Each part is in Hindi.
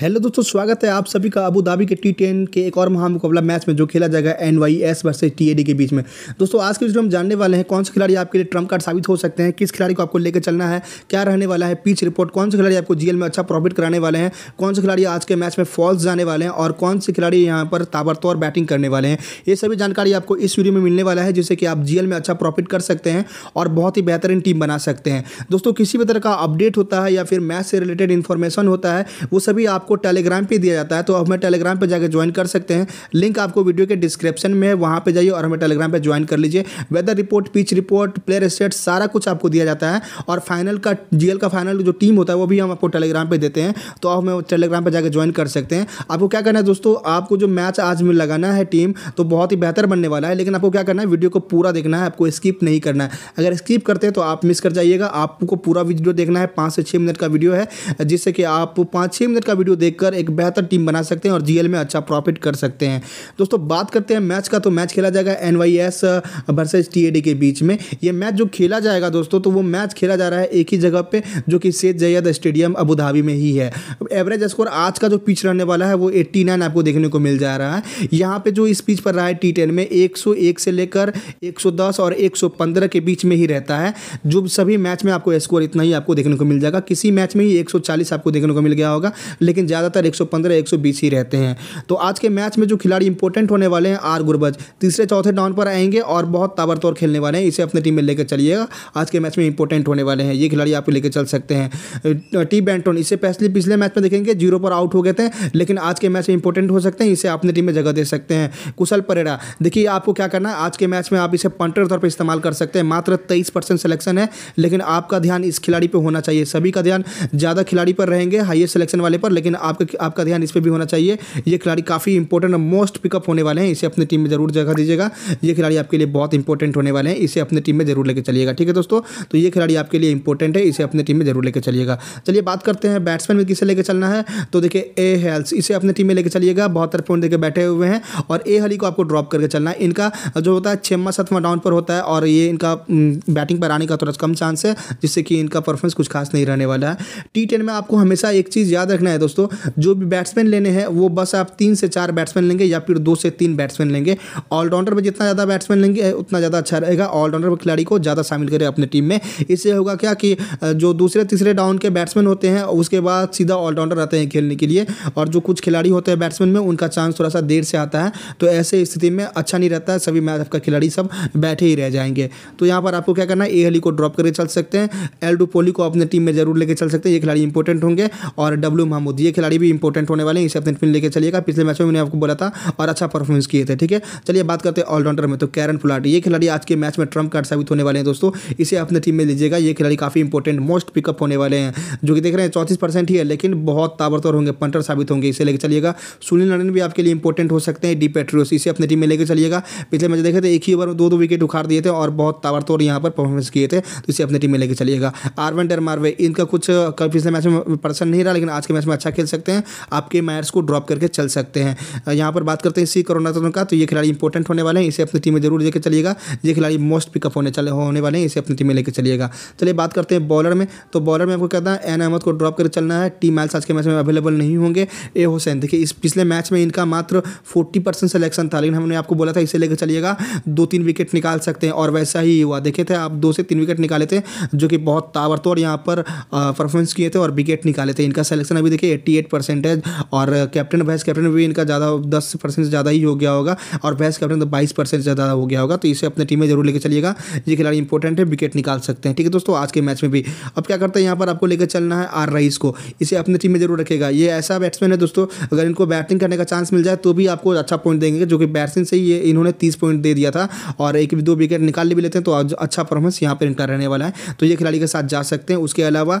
हेलो दोस्तों स्वागत है आप सभी का अबू धाबी के टी टेन के एक और महामुकाबला मैच में जो खेला जाएगा N Y S versus T A D के बीच में दोस्तों आज के वीडियो हम जानने वाले हैं कौन से खिलाड़ी आपके लिए ट्रम्प कार्ड साबित हो सकते हैं किस खिलाड़ी को आपको लेकर चलना है क्या रहने वाला है पिच रिपोर्ट कौन से खिलाड़ी आपको जीएल में अच्छा प्रॉफिट कराने वाले हैं कौन से खिलाड़ी आज के मैच में फॉल्स जाने वाले हैं और कौन से खिलाड़ी यहाँ पर ताबड़तौर बैटिंग करने वाले हैं ये सभी जानकारी आपको इस वीडियो में मिलने वाला है जिससे कि आप जी में अच्छा प्रॉफिट कर सकते हैं और बहुत ही बेहतरीन टीम बना सकते हैं दोस्तों किसी भी तरह का अपडेट होता है या फिर मैच से रिलेटेड इन्फॉर्मेशन होता है वो सभी आप आपको टेलीग्राम पे दिया जाता है तो हमें टेलीग्राम पे जाकर ज्वाइन कर सकते हैं लिंक आपको वीडियो के डिस्क्रिप्शन में है वहाँ पर जाइए और हमें टेलीग्राम पर ज्वाइन कर लीजिए weather report pitch report player stat सारा कुछ आपको दिया जाता है और फाइनल का जी का फाइनल जो टीम होता है वो भी हम आपको टेलीग्राम पर देते हैं तो आप हमें टेलीग्राम पर जाकर ज्वाइन कर सकते हैं आपको क्या करना है दोस्तों आपको जो मैच आज में लगाना है टीम तो बहुत ही बेहतर बनने वाला है लेकिन आपको क्या करना है वीडियो को पूरा देखना है आपको स्किप नहीं करना है अगर स्किप करते हैं तो आप मिस कर जाइएगा आपको पूरा वीडियो देखना है पाँच से छः मिनट का वीडियो है जिससे कि आप पाँच छः मिनट का वीडियो देखकर एक बेहतर टीम बना सकते हैं और जीएल में अच्छा प्रॉफिट कर सकते हैं दोस्तों बात करते हैं मैच का तो मैच खेला जाएगा N Y S versus T के बीच में ये मैच जो खेला जाएगा दोस्तों तो वो मैच खेला जा रहा है एक ही जगह पर जो कि सेज जैद स्टेडियम अबूधाबी में ही है एवरेज स्कोर आज का जो पिच रहने वाला है वो एट्टी आपको देखने को मिल जा रहा है यहाँ पर जो इस पिच पर रहा है टी में एक से लेकर एक और एक के बीच में ही रहता है जो सभी मैच में आपको स्कोर इतना ही आपको देखने को मिल जाएगा किसी मैच में ही 140 आपको देखने को मिल गया होगा लेकिन ज़्यादातर 115 120 ही रहते हैं तो आज के मैच में जो खिलाड़ी इंपॉर्टेंट होने वाले हैं आर गुरबज तीसरे चौथे डाउन पर आएंगे और बहुत ताबड़तोर खेलने वाले हैं इसे अपने टीम में लेकर चलिएगा आज के मैच में इंपॉर्टेंट होने वाले हैं ये खिलाड़ी आप लेकर चल सकते हैं टी बैंटोन इसे पिछले पिछले मैच में देखेंगे जीरो पर आउट हो गए थे लेकिन आज के मैच में इंपॉर्टेंट हो सकते हैं इसे अपने टीम में जगह दे सकते हैं कुशल परेरा देखिए आपको क्या करना है आज के मैच में आप इसे पंटर तौर पर इस्तेमाल कर सकते हैं मात्र तेईस परसेंट सिलेक्शन है लेकिन आपका ध्यान इस खिलाड़ी पर होना चाहिए सभी का ध्यान ज़्यादा खिलाड़ी पर रहेंगे हाइएस्ट सिलेक्शन वाले पर लेकिन आपका आपका ध्यान इस पर भी होना चाहिए ये खिलाड़ी काफ़ी इंपॉर्टेंट और मोस्ट पिकअप होने वाले हैं इसे अपनी टीम में ज़रूर जगह दीजिएगा ये खिलाड़ी आपके लिए बहुत इंपॉर्टेंट होने वाले हैं इसे अपने टीम में ज़रूर लेकर चलिएगा ठीक है दोस्तों तो ये खिलाड़ी आपके लिए इंपॉर्टेंट है इसे अपने टीम में ज़रूर लेकर चलिएगा चलिए बात करते हैं बैट्समैन में किसे लेकर चलना है तो देखिए ए हेल्स इसे अपने टीम में लेकर चलिएगा बहुत तरफ देखे बैठे हुए हैं और ए हली को आपको ड्रॉप करके चलना है इनका जो होता है छमा सतमा डाउन पर होता है और ये इनका बैटिंग पर आने का थोड़ा कम चांस है जिससे कि इनका परफॉर्मेंस कुछ खास नहीं रहने वाला है टी में आपको हमेशा एक चीज़ याद रखना है दोस्तों दोस्तों जो भी बैट्समैन लेने हैं वो बस आप तीन से चार बैट्समैन लेंगे या फिर दो से तीन बैट्समैन लेंगे ऑलराउंडर में जितना ज़्यादा बैट्समैन लेंगे उतना ज़्यादा अच्छा रहेगा ऑलराउंडर खिलाड़ी को ज़्यादा शामिल करें अपने टीम में इससे होगा क्या कि जो दूसरे तीसरे डाउन के बैट्समैन होते हैं उसके बाद सीधा ऑलराउंडर रहते हैं खेलने के लिए और जो कुछ खिलाड़ी होते हैं बैट्समैन में उनका चांस थोड़ा सा देर से आता है तो ऐसे स्थिति में अच्छा नहीं रहता है सभी मैच आपका खिलाड़ी सब बैठे ही रह जाएंगे तो यहाँ पर आपको क्या करना है ए e को ड्रॉप करके चल सकते हैं एल डू पोली को अपने टीम में जरूर लेके चल सकते हैं ये खिलाड़ी इंपॉर्टेंट होंगे और डब्ल्यू महमूद ये खिलाड़ी भी इंपॉर्टेंट होने वाले हैं इसे अपने फिल्म लेकर चलिएगा पिछले मैच में मैंने आपको बोला था और अच्छा परफॉर्मेंस किए थे ठीक है चलिए बात करते हैं ऑलराउंडर में तो कैरन फुलाट ये खिलाड़ी आज के मैच में ट्रम्प कार्ड साबित होने वाले हैं दोस्तों इसे अपने टीम में लीजिएगा ये खिलाड़ी काफ़ी इंपॉर्टेंट मोस्ट पिकअप होने वाले हैं जो कि देख रहे हैं चौंतीस ही है लेकिन बहुत ताबड़तोड़ होंगे पंटर साबित होंगे इसे लेकर चलिएगा सुनील नरन भी आपके लिए इंपॉर्टेंट हो सकते हैं डी पेट्रोस इसे अपने टीम में लेकर चलिएगा पिछले मैच देखे थे एक ही ओवर में दो दो विकेट उखाड़ दिए थे और बहुत ताबड़तोड़ यहाँ पर परफॉर्मेंस किए थे तो इसे अपने टीम में लेकर चलिएगा आरवन डर मारवे इनका कुछ पिछले मैच में पर्सन नहीं रहा लेकिन आज के मैच में अच्छा खेल सकते हैं आपके मायर्स को ड्रॉप करके चल सकते हैं यहाँ पर बात करते हैं इसी करुणारत्न का तो ये खिलाड़ी इंपॉर्टेंट होने वाले हैं इसे अपनी टीम में जरूर लेकर चलिएगा ये खिलाड़ी मोस्ट पिकअप होने चले होने वाले हैं इसे अपनी टीम में लेकर चलिएगा चलिए बात करते हैं बॉलर में तो बॉलर में आपको कहता है एन अहमद को ड्रॉप करके चलना है टीम मैल्स आज के मैच में अवेलेबल नहीं होंगे ए हुसैन देखिए इस पिछले मैच में इनका मात्र फोर्टी सिलेक्शन था लेकिन हमने आपको बोला था इसे लेकर चलिएगा दो तीन विकेट निकाल सकते हैं और वैसा ही हुआ देखे थे आप दो से तीन विकेट निकाले थे जो कि बहुत ताबड़तोड़ यहाँ पर परफॉर्मेंस किए थे और विकेट निकाले थे इनका सिलेक्शन अभी देखिए एट्टी एट परसेंटेज और कैप्टन वाइस कैप्टन भी इनका ज़्यादा दस परसेंट से ज़्यादा ही हो गया होगा और वाइस कैप्टन तो बाईस परसेंट ज़्यादा हो गया होगा तो इसे अपने टीम में जरूर लेकर चलिएगा ये खिलाड़ी इंपॉर्टेंट है विकेट निकाल सकते हैं ठीक है दोस्तों आज के मैच में भी अब क्या करते हैं यहाँ पर आपको लेकर चलना है आर रईस को इसे अपने टीम में जरूर रखेगा ये ऐसा बैट्समैन है दोस्तों अगर इनको बैटिंग करने का चांस मिल जाए तो भी आपको अच्छा पॉइंट देंगे जो कि बैट्समैन से ही इन्होंने तीस पॉइंट दे दिया था और एक दो विकेट निकाल भी लेते हैं तो अच्छा परफॉर्मेंस यहाँ पर इनका रहने वाला है तो ये खिलाड़ी के साथ जा सकते हैं उसके अलावा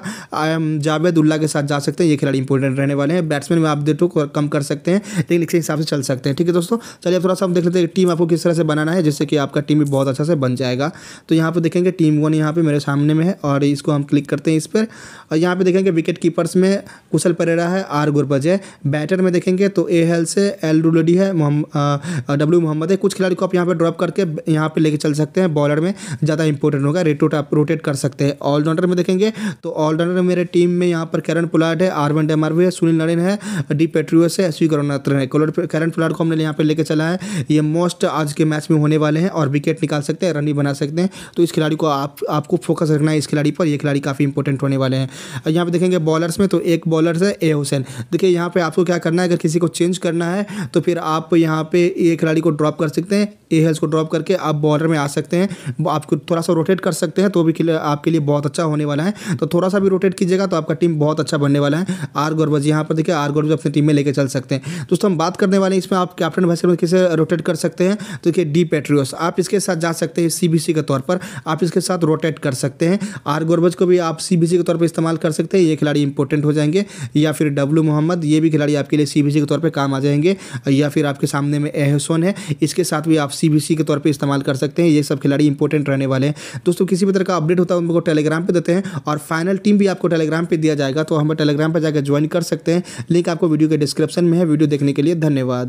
जावेद उल्ला के साथ जा सकते हैं ये खिलाड़ी इंपॉर्टेंट रहने वाले हैं बैट्समैन में आप दे टू तो कम कर सकते हैं लेकिन इसके हिसाब से चल सकते हैं ठीक है दोस्तों चलिए थोड़ा सा हम देख लेते हैं टीम आपको किस तरह से बनाना है जिससे कि आपका टीम भी बहुत अच्छा से बन जाएगा तो यहाँ पर देखेंगे टीम वन यहाँ पर मेरे सामने में है और इसको हम क्लिक करते हैं इस पर और यहाँ पर देखेंगे विकेट कीपर्स में कुशल परेरा है आर गुरबज है बैटर में देखेंगे तो ए हेल से एल डुलडी है डब्ल्यू मोहम्मद है कुछ खिलाड़ी को आप यहाँ पर ड्रॉप करके यहाँ पर लेके चल सकते हैं बॉलर में ज़्यादा इंपॉर्टेंट होगा रेटोट आप रोटेट कर सकते हैं ऑलराउंडर में देखेंगे तो ऑलराउंडर मेरे टीम में यहाँ पर करण पुलाट है आर वन डेमार भी है सुनील नरेन है डी पेट्रियस है एस वी है कैरन फिलहाल को हमने यहाँ पर लेकर चला है ये मोस्ट आज के मैच में होने वाले हैं और विकेट निकाल सकते हैं रन भी बना सकते हैं तो इस खिलाड़ी को आप आपको फोकस रखना है इस खिलाड़ी पर ये खिलाड़ी काफ़ी इंपॉर्टेंट होने वाले हैं यहाँ पर देखेंगे बॉलर्स में तो एक बॉलर है ए हुसैन देखिए यहाँ पर आपको क्या करना है अगर किसी को चेंज करना है तो फिर आप यहाँ पर ये खिलाड़ी को ड्रॉप कर सकते हैं ए हेल्स को ड्रॉप करके आप बॉलर में आ सकते हैं आपको थोड़ा सा रोटेट कर सकते हैं तो भी आपके लिए बहुत अच्छा होने वाला है तो थोड़ा सा भी रोटेट कीजिएगा तो आपका टीम बहुत अच्छा बनने वाला है आर गौरव बस यहाँ पर देखिए आर गोड अपनी टीम में लेकर चल सकते हैं दोस्तों हम बात करने वाले हैं इसमें आप कैप्टन भाई से किसे रोटेट कर सकते हैं तो देखिए डी पेट्रियोस आप इसके साथ जा सकते हैं सी के तौर पर आप इसके साथ रोटेट कर सकते हैं आर गोरबज को भी आप सी के तौर पर इस्तेमाल कर सकते हैं ये खिलाड़ी इंपॉर्टेंट हो जाएंगे या फिर डब्लू मोहम्मद ये भी खिलाड़ी आपके लिए सी के तौर पर काम आ जाएंगे या फिर आपके सामने में एहसोन है इसके साथ भी आप सी के तौर पर इस्तेमाल कर सकते हैं ये सब खिलाड़ी इंपॉर्टेंट रहने वाले हैं दोस्तों किसी भी तरह का अपडेट होता है उनको टेलीग्राम पर देते हैं और फाइनल टीम भी आपको टेलीग्राम पर दिया जाएगा तो हमें टेलीग्राम पर जाकर ज्वाइन कर सकते हैं लिंक आपको वीडियो के डिस्क्रिप्शन में है वीडियो देखने के लिए धन्यवाद